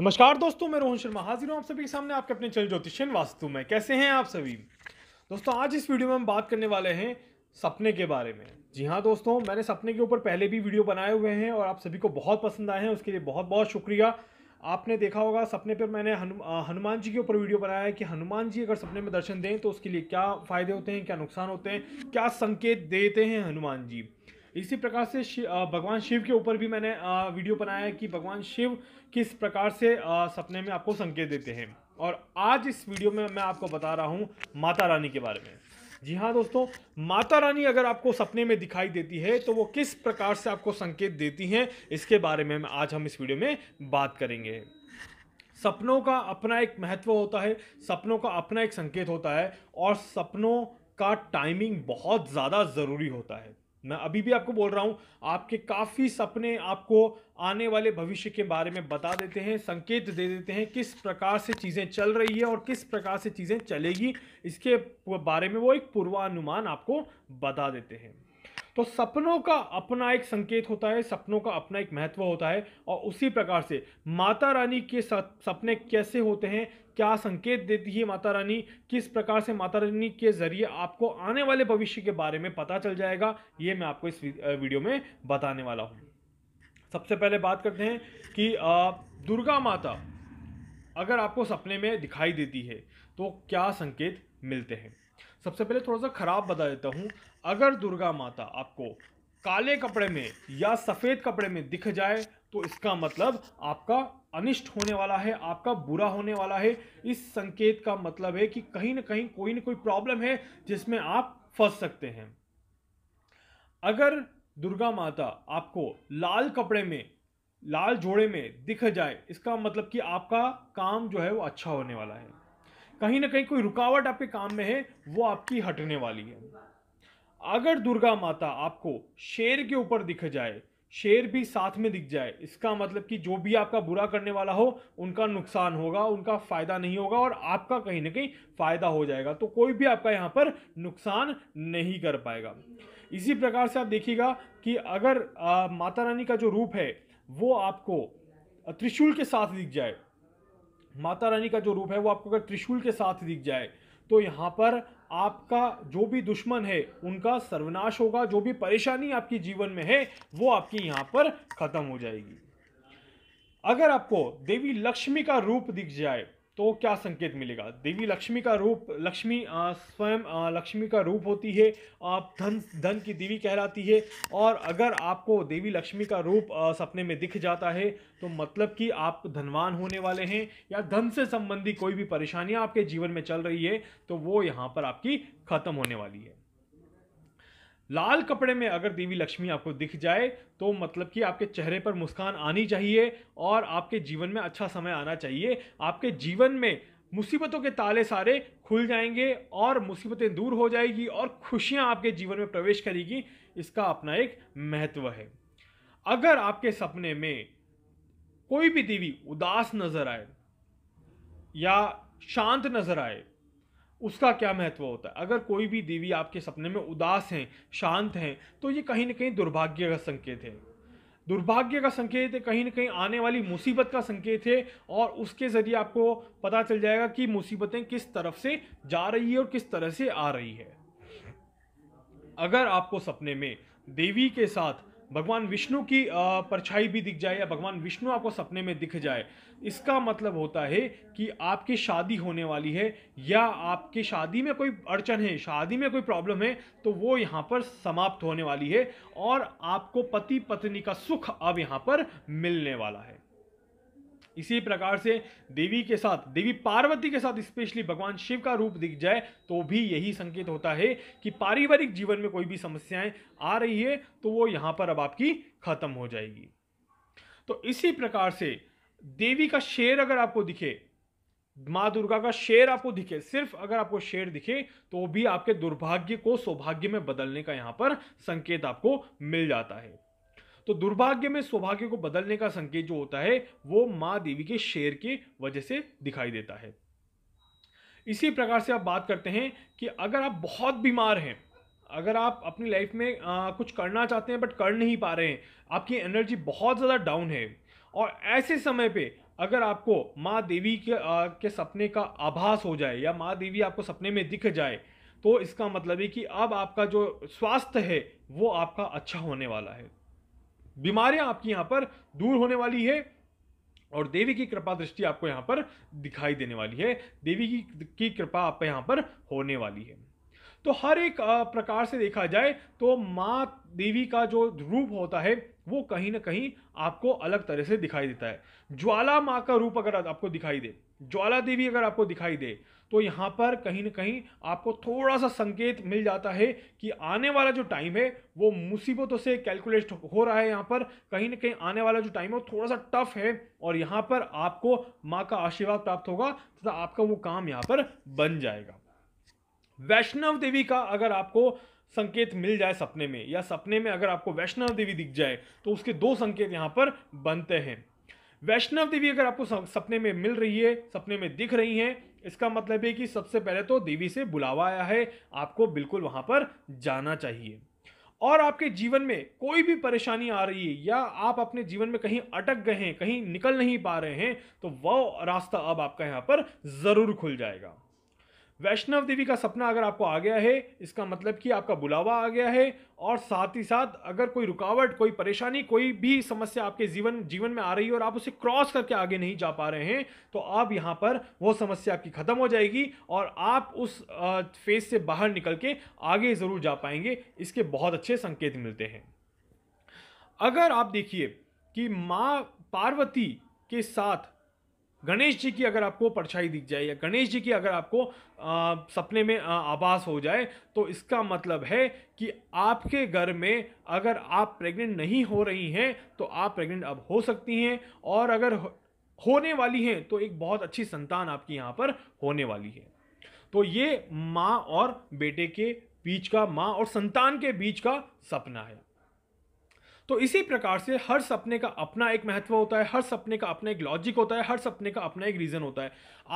नमस्कार दोस्तों मैं रोहन शर्मा हाजिर हूँ आप सभी के सामने आपके अपने चल ज्योतिषन वास्तु में कैसे हैं आप सभी दोस्तों आज इस वीडियो में हम बात करने वाले हैं सपने के बारे में जी हाँ दोस्तों मैंने सपने के ऊपर पहले भी वीडियो बनाए हुए हैं और आप सभी को बहुत पसंद आए हैं उसके लिए बहुत बहुत शुक्रिया आपने देखा होगा सपने पर मैंने हनु, हनुमान जी के ऊपर वीडियो बनाया है कि हनुमान जी अगर सपने में दर्शन दें तो उसके लिए क्या फ़ायदे होते हैं क्या नुकसान होते हैं क्या संकेत देते हैं हनुमान जी इसी प्रकार से भगवान शिव के ऊपर भी मैंने वीडियो बनाया है कि भगवान शिव किस प्रकार से सपने में आपको संकेत देते हैं और आज इस वीडियो में मैं आपको बता रहा हूँ माता रानी के बारे में जी हाँ दोस्तों माता रानी अगर आपको सपने में दिखाई देती है तो वो किस प्रकार से आपको संकेत देती हैं इसके बारे में आज हम इस वीडियो में बात करेंगे सपनों का अपना एक महत्व होता है सपनों का अपना एक संकेत होता है और सपनों का टाइमिंग बहुत ज़्यादा ज़रूरी होता है मैं अभी भी आपको बोल रहा हूं आपके काफ़ी सपने आपको आने वाले भविष्य के बारे में बता देते हैं संकेत दे देते हैं किस प्रकार से चीज़ें चल रही है और किस प्रकार से चीज़ें चलेगी इसके बारे में वो एक पूर्वानुमान आपको बता देते हैं तो सपनों का अपना एक संकेत होता है सपनों का अपना एक महत्व होता है और उसी प्रकार से माता रानी के सपने कैसे होते हैं क्या संकेत देती है माता रानी किस प्रकार से माता रानी के जरिए आपको आने वाले भविष्य के बारे में पता चल जाएगा ये मैं आपको इस वीडियो में बताने वाला हूँ सबसे पहले बात करते हैं कि दुर्गा माता अगर आपको सपने में दिखाई देती है तो क्या संकेत मिलते हैं सबसे पहले थोड़ा सा खराब बता देता हूँ अगर दुर्गा माता आपको काले कपड़े में या सफ़ेद कपड़े में दिख जाए तो इसका मतलब आपका अनिष्ट होने वाला है आपका बुरा होने वाला है इस संकेत का मतलब है कि कहीं ना कहीं कोई ना कोई प्रॉब्लम है जिसमें आप फंस सकते हैं अगर दुर्गा माता आपको लाल कपड़े में लाल जोड़े में दिख जाए इसका मतलब कि आपका काम जो है वो अच्छा होने वाला है कहीं ना कहीं कोई रुकावट आपके काम में है वो आपकी हटने वाली है अगर दुर्गा माता आपको शेर के ऊपर दिख जाए शेर भी साथ में दिख जाए इसका मतलब कि जो भी आपका बुरा करने वाला हो उनका नुकसान होगा उनका फायदा नहीं होगा और आपका कहीं ना कहीं फायदा हो जाएगा तो कोई भी आपका यहाँ पर नुकसान नहीं कर पाएगा इसी प्रकार से आप देखिएगा कि अगर आ, माता रानी का जो रूप है वो आपको त्रिशूल के साथ दिख जाए माता रानी का जो रूप है वो आपको अगर त्रिशूल के साथ दिख जाए तो यहाँ पर आपका जो भी दुश्मन है उनका सर्वनाश होगा जो भी परेशानी आपकी जीवन में है वो आपकी यहाँ पर खत्म हो जाएगी अगर आपको देवी लक्ष्मी का रूप दिख जाए तो क्या संकेत मिलेगा देवी लक्ष्मी का रूप लक्ष्मी स्वयं लक्ष्मी का रूप होती है आप धन धन की देवी कहलाती है और अगर आपको देवी लक्ष्मी का रूप सपने में दिख जाता है तो मतलब कि आप धनवान होने वाले हैं या धन से संबंधी कोई भी परेशानियां आपके जीवन में चल रही है तो वो यहाँ पर आपकी खत्म होने वाली है लाल कपड़े में अगर देवी लक्ष्मी आपको दिख जाए तो मतलब कि आपके चेहरे पर मुस्कान आनी चाहिए और आपके जीवन में अच्छा समय आना चाहिए आपके जीवन में मुसीबतों के ताले सारे खुल जाएंगे और मुसीबतें दूर हो जाएगी और खुशियां आपके जीवन में प्रवेश करेगी इसका अपना एक महत्व है अगर आपके सपने में कोई भी देवी उदास नजर आए या शांत नजर आए उसका क्या महत्व होता है अगर कोई भी देवी आपके सपने में उदास हैं शांत हैं तो ये कहीं ना कहीं दुर्भाग्य का संकेत है दुर्भाग्य का संकेत है कहीं ना कहीं आने वाली मुसीबत का संकेत है और उसके ज़रिए आपको पता चल जाएगा कि मुसीबतें किस तरफ से जा रही है और किस तरह से आ रही है अगर आपको सपने में देवी के साथ भगवान विष्णु की परछाई भी दिख जाए या भगवान विष्णु आपको सपने में दिख जाए इसका मतलब होता है कि आपकी शादी होने वाली है या आपकी शादी में कोई अड़चन है शादी में कोई प्रॉब्लम है तो वो यहाँ पर समाप्त होने वाली है और आपको पति पत्नी का सुख अब यहाँ पर मिलने वाला है इसी प्रकार से देवी के साथ देवी पार्वती के साथ स्पेशली भगवान शिव का रूप दिख जाए तो भी यही संकेत होता है कि पारिवारिक जीवन में कोई भी समस्याएं आ रही है तो वो यहाँ पर अब आपकी खत्म हो जाएगी तो इसी प्रकार से देवी का शेर अगर आपको दिखे माँ दुर्गा का शेर आपको दिखे सिर्फ अगर आपको शेर दिखे तो भी आपके दुर्भाग्य को सौभाग्य में बदलने का यहाँ पर संकेत आपको मिल जाता है तो दुर्भाग्य में सौभाग्य को बदलने का संकेत जो होता है वो माँ देवी के शेर के वजह से दिखाई देता है इसी प्रकार से आप बात करते हैं कि अगर आप बहुत बीमार हैं अगर आप अपनी लाइफ में आ, कुछ करना चाहते हैं बट कर नहीं पा रहे हैं आपकी एनर्जी बहुत ज़्यादा डाउन है और ऐसे समय पे अगर आपको माँ देवी के आ, के सपने का आभास हो जाए या माँ देवी आपको सपने में दिख जाए तो इसका मतलब है कि अब आपका जो स्वास्थ्य है वो आपका अच्छा होने वाला है बीमारियां आपकी यहाँ पर दूर होने वाली है और देवी की कृपा दृष्टि आपको यहाँ पर दिखाई देने वाली है देवी की की कृपा आप यहाँ पर होने वाली है तो हर एक प्रकार से देखा जाए तो माँ देवी का जो रूप होता है वो कहीं ना कहीं आपको अलग तरह से दिखाई देता है ज्वाला माँ का रूप अगर आपको दिखाई दे ज्वाला देवी अगर आपको दिखाई दे तो यहाँ पर कहीं ना कहीं आपको थोड़ा सा संकेत मिल जाता है कि आने वाला जो टाइम है वो मुसीबतों से कैलकुलेट हो रहा है यहाँ पर कहीं ना कहीं आने वाला जो टाइम है वो थोड़ा सा टफ है और यहाँ पर आपको माँ का आशीर्वाद प्राप्त होगा तथा तो आपका वो काम यहाँ पर बन जाएगा वैष्णव देवी का अगर आपको संकेत मिल जाए सपने में या सपने में अगर आपको वैष्णव देवी दिख जाए तो उसके दो संकेत यहाँ पर बनते हैं वैष्णव देवी अगर आपको सपने में मिल रही है सपने में दिख रही हैं इसका मतलब है कि सबसे पहले तो देवी से बुलावा आया है आपको बिल्कुल वहाँ पर जाना चाहिए और आपके जीवन में कोई भी परेशानी आ रही है या आप अपने जीवन में कहीं अटक गए हैं कहीं निकल नहीं पा रहे हैं तो वह रास्ता अब आपका यहाँ पर ज़रूर खुल जाएगा वैष्णव देवी का सपना अगर आपको आ गया है इसका मतलब कि आपका बुलावा आ गया है और साथ ही साथ अगर कोई रुकावट कोई परेशानी कोई भी समस्या आपके जीवन जीवन में आ रही है और आप उसे क्रॉस करके आगे नहीं जा पा रहे हैं तो आप यहाँ पर वो समस्या आपकी ख़त्म हो जाएगी और आप उस फेज से बाहर निकल के आगे ज़रूर जा पाएंगे इसके बहुत अच्छे संकेत मिलते हैं अगर आप देखिए कि माँ पार्वती के साथ गणेश जी की अगर आपको परछाई दिख जाए या गणेश जी की अगर आपको आ, सपने में आभास हो जाए तो इसका मतलब है कि आपके घर में अगर आप प्रेग्नेंट नहीं हो रही हैं तो आप प्रेग्नेंट अब हो सकती हैं और अगर होने वाली हैं तो एक बहुत अच्छी संतान आपकी यहाँ पर होने वाली है तो ये माँ और बेटे के बीच का माँ और संतान के बीच का सपना है तो इसी प्रकार से हर सपने का अपना एक महत्व होता है हर सपने का अपना एक लॉजिक होता है हर सपने का अपना एक रीज़न होता है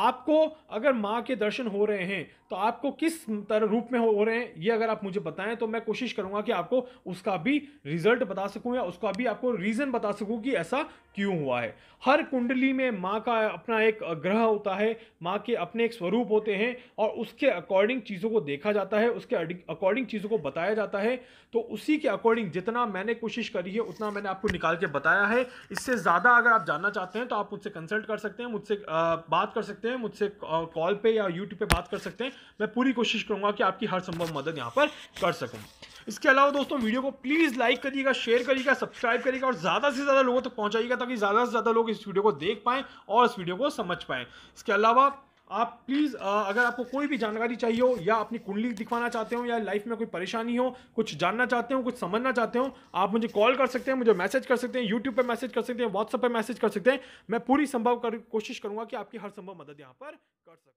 आपको अगर माँ के दर्शन हो रहे हैं तो आपको किस तरह रूप में हो रहे हैं ये अगर आप मुझे बताएं तो मैं कोशिश करूंगा कि आपको उसका भी रिजल्ट बता सकूँ या उसका भी आपको रीज़न बता सकूँ कि ऐसा क्यों हुआ है हर कुंडली में माँ का अपना एक ग्रह होता है माँ के अपने एक स्वरूप होते हैं और उसके अकॉर्डिंग चीज़ों को देखा जाता है उसके अकॉर्डिंग चीज़ों को बताया जाता है तो उसी के अकॉर्डिंग जितना मैंने कोशिश करी है उतना मैंने आपको निकाल के बताया है इससे ज़्यादा अगर आप जानना चाहते हैं तो आप मुझसे कंसल्ट कर सकते हैं मुझसे बात कर सकते हैं मुझसे कॉल पर या यूट्यूब पर बात कर सकते हैं मैं पूरी कोशिश करूँगा कि आपकी हर संभव मदद यहाँ पर कर सकूँ इसके अलावा दोस्तों वीडियो को प्लीज़ लाइक करिएगा शेयर करिएगा सब्सक्राइब करिएगा और ज़्यादा से ज़्यादा लोगों तक तो पहुँचाइएगा ताकि ज़्यादा से ज़्यादा लोग इस वीडियो को देख पाएँ और इस वीडियो को समझ पाएँ इसके अलावा आप प्लीज़ अगर आपको कोई भी जानकारी चाहिए हो या अपनी कुंडली दिखवाना चाहते हो या लाइफ में कोई परेशानी हो कुछ जानना चाहते हो कुछ समझना चाहते हो आप मुझे कॉल कर सकते हैं मुझे मैसेज कर सकते हैं यूट्यूब पर मैसेज कर सकते हैं व्हाट्सएप पर मैसेज कर सकते हैं मैं पूरी संभव कर कोशिश करूँगा कि आपकी हर संभव मदद यहाँ पर कर सकूँ